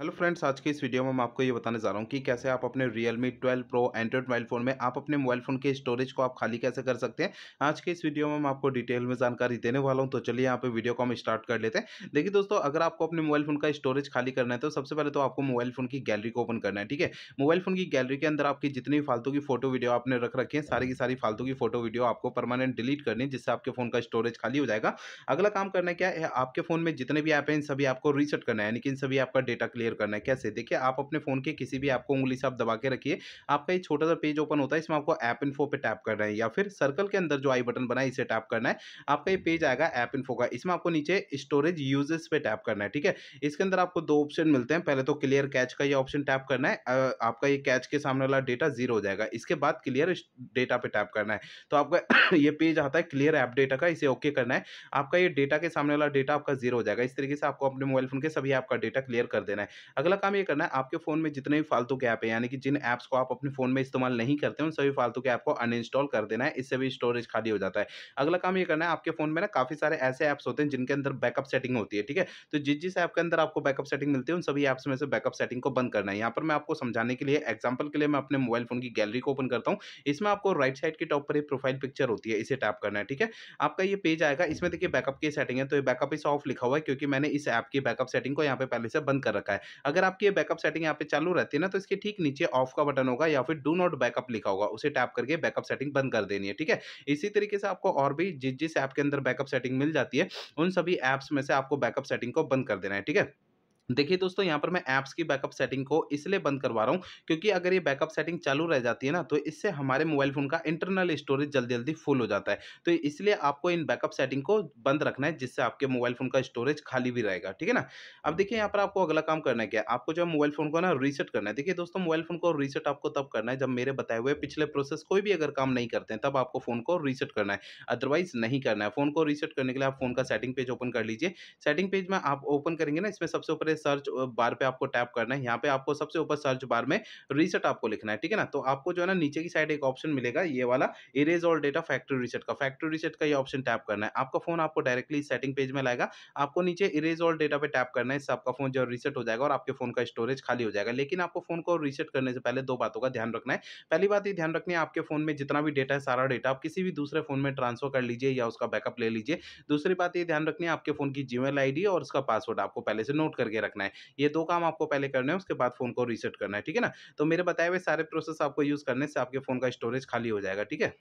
hello friends आज के इस वीडियो में मैं आपको ये बताने जा रहा हूँ कि कैसे आप अपने Realme 12 Pro Android mobile phone में आप अपने मोबाइल फ़ोन के स्टोरेज को आप खाली कैसे कर सकते हैं आज के इस वीडियो में मैं आपको डिटेल में जानकारी देने वाला हूँ तो चलिए यहाँ पे वीडियो को हम स्टार्ट कर लेते हैं देखिए दोस्तों अगर आपको अपने मोबाइल फ़ोन का स्टोरेज खाली करना है तो सबसे पहले तो आपको मोबाइल फ़ोन की गैलरी को ओपन करना है ठीक है मोबाइल फ़ोन की गैलरी के अंदर आपकी जितनी फालतू की फोटो वीडियो आपने रख रखी है सारी की सारी फालतू की फोटो वीडियो आपको परमानेंट डिलीट करनी है जिससे आपके फ़ोन का स्टोरेज खाली हो जाएगा अगला काम करना क्या है आपके फ़ोन में जितने भी ऐप हैं इन सभी आपको रीसेट करना है यानी कि इन सभी आपका डेटा क्लियर क्लियर करना है कैसे देखिए आप अपने फ़ोन के किसी भी ऐप को उंगली से आप दबा के रखिए आपका एक छोटा सा पेज ओपन होता है इसमें आपको ऐप इन्फो पर टैप करना है या फिर सर्कल के अंदर जो आई बटन बना है इसे टैप करना है आपका ये पेज आएगा ऐप इन्फो का इसमें आपको नीचे स्टोरेज यूजेस पे टैप करना है ठीक है इसके अंदर आपको दो ऑप्शन मिलते हैं पहले तो क्लियर कैच का ये ऑप्शन टैप करना है आपका ये कैच के सामने वाला डेटा जीरो हो जाएगा इसके बाद क्लियर डेटा पे टैप करना है तो आपका ये पेज आता है क्लियर ऐप डेटा का इसे ओके करना है आपका ये डेटा के सामने वाला डेटा आपका जीरो हो जाएगा इस तरीके से आपको अपने मोबाइल फोन के सभी आपका डेटा क्लियर कर देना है अगला काम ये करना है आपके फ़ोन में जितने भी फालतू के ऐप है यानी कि जिन ऐप्स को आप अपने फ़ोन में इस्तेमाल नहीं करते उन सभी फालतू के ऐप को अनइंस्टॉल कर देना है इससे भी स्टोरेज खाली हो जाता है अगला काम ये करना है आपके फ़ोन में ना काफ़ी सारे ऐसे ऐप्स होते हैं जिनके अंदर बैकअप सेटिंग होती है ठीक है तो जिस जिस ऐप के अंदर आपको बैकअप सेटिंग मिलती है उन सभी ऐप्स में से बैकअप सेटिंग को बंद करना है यहाँ पर मैं आपको समझाने के लिए एग्जाम्पल के लिए मैं अपने मोबाइल फ़ोन की गैलरी को ओपन करता हूँ इसमें आपको राइट साइड के टॉप पर एक प्रोफाइल पिक्चर होती है इसे टैप करना है ठीक है आपका ये पेज आएगा इसमें देखिए बैकअप की सेटिंग है तो ये बैकअप इस ऑफ लिखा हुआ है क्योंकि मैंने इस ऐप की बैकअप सेटिंग को यहाँ पे पहले से बंद कर रखा है अगर आपकी ये बैकअप सेटिंग यहाँ पे चालू रहती है ना तो इसके ठीक नीचे ऑफ का बटन होगा या फिर डू नॉट बैकअप लिखा होगा उसे टैप करके बैकअप सेटिंग बंद कर देनी है ठीक है इसी तरीके से आपको और भी जिस जिस ऐप के अंदर बैकअप सेटिंग मिल जाती है उन सभी ऐप्स में से आपको बैकअप सेटिंग को बंद कर देना है ठीक है देखिए दोस्तों यहाँ पर मैं ऐप्स की बैकअप सेटिंग को इसलिए बंद करवा रहा हूँ क्योंकि अगर ये बैकअप सेटिंग चालू रह जाती है ना तो इससे हमारे मोबाइल फ़ोन का इंटरनल स्टोरेज जल्दी जल्दी फुल हो जाता है तो इसलिए आपको इन बैकअप सेटिंग को बंद रखना है जिससे आपके मोबाइल फ़ोन का स्टोरेज खाली भी रहेगा ठीक है ना अब देखिए यहाँ पर आपको अगला काम करना है क्या आपको जो मोबाइल फ़ोन को ना रीसेट करना है देखिए दोस्तों मोबाइल फ़ोन को रीसेट आपको तब करना है जब मेरे बताए हुए पिछले प्रोसेस कोई भी अगर काम नहीं करते हैं तब आपको फ़ोन को रीसेट करना है अदरवाइज नहीं करना है फ़ोन को रीसेट करने के लिए आप फ़ोन का सेटिंग पेज ओपन कर लीजिए सेटिंग पेज में आप ओपन करेंगे ना इसमें सबसे ऊपर सर्च बार पे आपको टैप करना है यहाँ पे आपको सबसे ऊपर सर्च बार में रीसेट आपको लिखना है ठीक है ना तो आपको जो है ना नीचे की साइड एक ऑप्शन मिलेगा ये वाला erase all data factory reset का फैक्ट्री रीसेट का ये ऑप्शन टैप करना है आपका फोन आपको डायरेक्टली सेटिंग पेज में लाएगा आपको नीचे इरेज ऑल डेटा पे टैप करना है इससे आपका फोन जो रीसेट हो जाएगा और आपके फोन का स्टोरेज खाली हो जाएगा लेकिन आपको फोन को रीसेट करने से पहले दो बातों का ध्यान रखना है पहली बात ये ध्यान रखनी है आपके फोन में जितना भी डेटा है सारा डेटा आप किसी भी दूसरे फोन में ट्रांसफर कर लीजिए या उसका बैकअप ले लीजिए दूसरी बात ये ध्यान रखनी है आपके फोन की जीमेल आई और उसका पासवर्ड आपको पहले से नोट करके रखना है ये दो काम आपको पहले करना है उसके बाद फ़ोन को रीसेट करना है ठीक है ना तो मेरे बताए हुए सारे प्रोसेस आपको यूज़ करने से आपके फ़ोन का स्टोरेज खाली हो जाएगा ठीक है